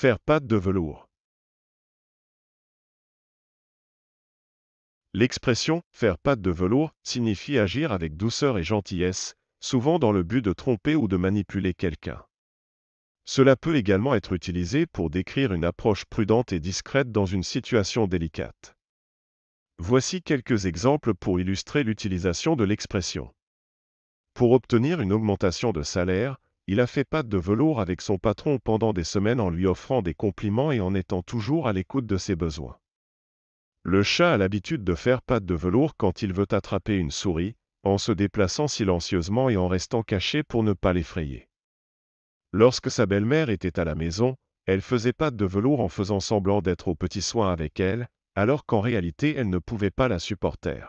Faire patte de velours. L'expression faire pâte de velours signifie agir avec douceur et gentillesse, souvent dans le but de tromper ou de manipuler quelqu'un. Cela peut également être utilisé pour décrire une approche prudente et discrète dans une situation délicate. Voici quelques exemples pour illustrer l'utilisation de l'expression. Pour obtenir une augmentation de salaire, il a fait patte de velours avec son patron pendant des semaines en lui offrant des compliments et en étant toujours à l'écoute de ses besoins. Le chat a l'habitude de faire patte de velours quand il veut attraper une souris, en se déplaçant silencieusement et en restant caché pour ne pas l'effrayer. Lorsque sa belle-mère était à la maison, elle faisait patte de velours en faisant semblant d'être aux petits soins avec elle, alors qu'en réalité elle ne pouvait pas la supporter.